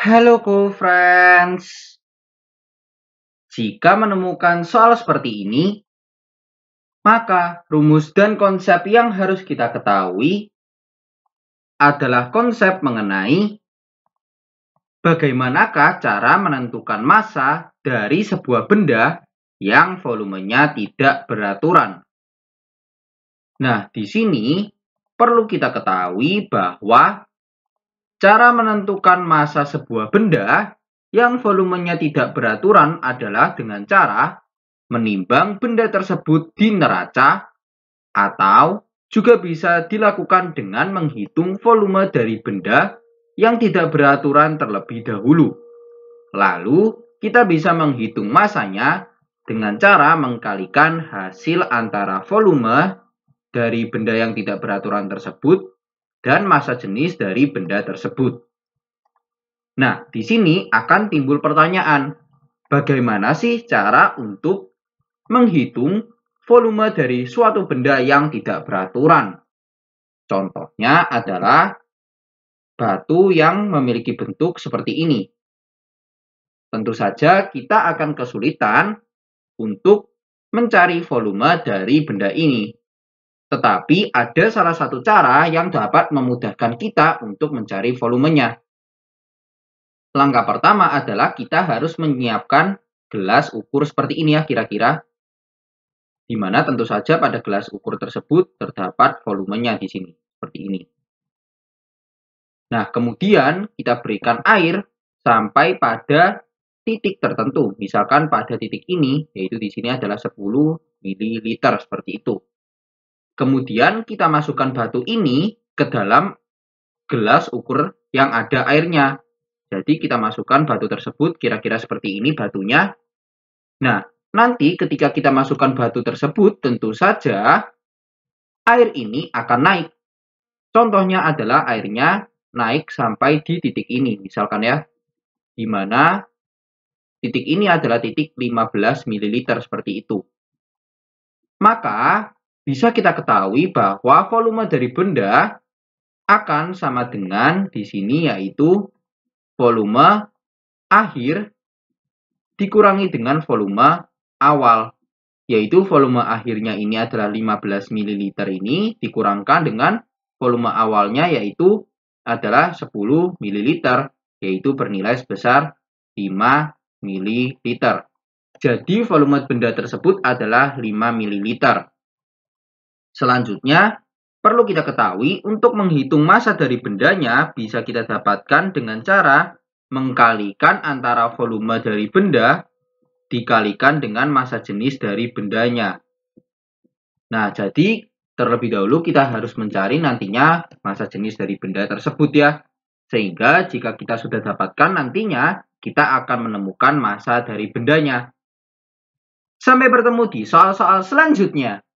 Halo cool friends. Jika menemukan soal seperti ini, maka rumus dan konsep yang harus kita ketahui adalah konsep mengenai bagaimanakah cara menentukan massa dari sebuah benda yang volumenya tidak beraturan. Nah, di sini perlu kita ketahui bahwa Cara menentukan massa sebuah benda yang volumenya tidak beraturan adalah dengan cara menimbang benda tersebut di neraca atau juga bisa dilakukan dengan menghitung volume dari benda yang tidak beraturan terlebih dahulu. Lalu, kita bisa menghitung masanya dengan cara mengkalikan hasil antara volume dari benda yang tidak beraturan tersebut dan masa jenis dari benda tersebut. Nah, di sini akan timbul pertanyaan, bagaimana sih cara untuk menghitung volume dari suatu benda yang tidak beraturan? Contohnya adalah batu yang memiliki bentuk seperti ini. Tentu saja kita akan kesulitan untuk mencari volume dari benda ini tetapi ada salah satu cara yang dapat memudahkan kita untuk mencari volumenya. Langkah pertama adalah kita harus menyiapkan gelas ukur seperti ini ya kira-kira. Di mana tentu saja pada gelas ukur tersebut terdapat volumenya di sini, seperti ini. Nah, kemudian kita berikan air sampai pada titik tertentu. Misalkan pada titik ini, yaitu di sini adalah 10 ml seperti itu. Kemudian kita masukkan batu ini ke dalam gelas ukur yang ada airnya. Jadi kita masukkan batu tersebut kira-kira seperti ini batunya. Nah, nanti ketika kita masukkan batu tersebut tentu saja air ini akan naik. Contohnya adalah airnya naik sampai di titik ini misalkan ya. Di mana titik ini adalah titik 15 ml seperti itu. Maka bisa kita ketahui bahwa volume dari benda akan sama dengan di sini yaitu volume akhir dikurangi dengan volume awal yaitu volume akhirnya ini adalah 15 ml ini dikurangkan dengan volume awalnya yaitu adalah 10 ml yaitu bernilai sebesar 5 ml. Jadi volume benda tersebut adalah 5 ml. Selanjutnya, perlu kita ketahui untuk menghitung massa dari bendanya bisa kita dapatkan dengan cara mengkalikan antara volume dari benda dikalikan dengan massa jenis dari bendanya. Nah, jadi terlebih dahulu kita harus mencari nantinya massa jenis dari benda tersebut ya. Sehingga jika kita sudah dapatkan nantinya, kita akan menemukan massa dari bendanya. Sampai bertemu di soal-soal selanjutnya.